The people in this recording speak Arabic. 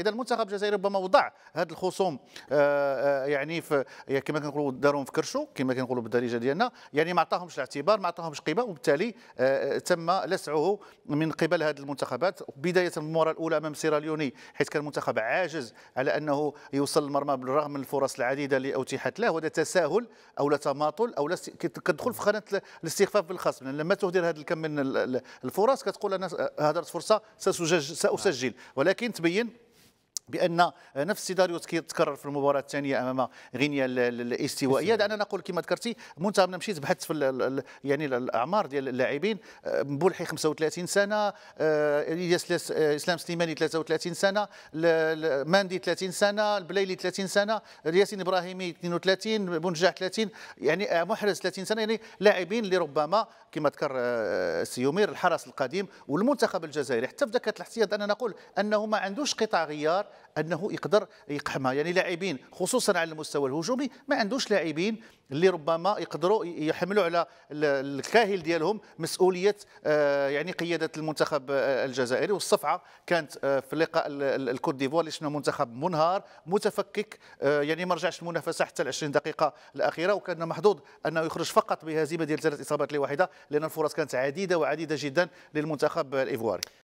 اذا المنتخب الجزائري ربما وضع هاد الخصوم آه، آه، يعني في يعني كما كنقولوا دارهم في كرشو كما كنقولوا بالدارجه ديالنا يعني ما عطاهمش الاعتبار ما عطاهمش قيمه وبالتالي آه، تم لسعه من قبل هذه المنتخبات بدايه المباراه الاولى امام سيراليوني حيث كان المنتخب عاجز على انه يوصل للمرمى بالرغم من الفرص العديده اللي اتيحت له وهذا تساهل او لا تماطل او كتدخل في خانه الاستخفاف بالخصم لما تهدر هذا الكم من الفرص كتقول انا هدرت فرصه ساسجل ساسجل ولكن تبين بان نفس السيناريو تكرر في المباراه الثانيه امام غينيا الاستوائيه دعنا نقول كما ذكرتي منتهى انا مشيت بحثت في يعني الاعمار ديال اللاعبين بولحي 35 سنه الياس آه، آه، اسلام سليماني 33 سنه ماندي 30 سنه البلايلي 30 سنه ياسين ابراهيمي 32 بونجاح 30 يعني آه، محرز 30 سنه يعني لاعبين اللي ربما كما ذكر سيومير الحرس القديم والمنتخب الجزائري حتى في ذاك الاحتياط انا نقول انه ما عندوش قطع غيار انه يقدر يقحمها يعني لاعبين خصوصا على المستوى الهجومي ما عندوش لاعبين اللي ربما يقدروا يحملوا على الكاهل ديالهم مسؤوليه آه، يعني قياده المنتخب آه، الجزائري والصفعه كانت آه، في لقاء الكوت ديفوار اللي شفنا منتخب منهار متفكك يعني ما رجعش المنافسه حتى ال 20 دقيقه الاخيره وكان محظوظ انه يخرج فقط بهزيمه ديال ثلاث اصابات لواحده لان الفرص كانت عديده وعديده جدا للمنتخب الايفواري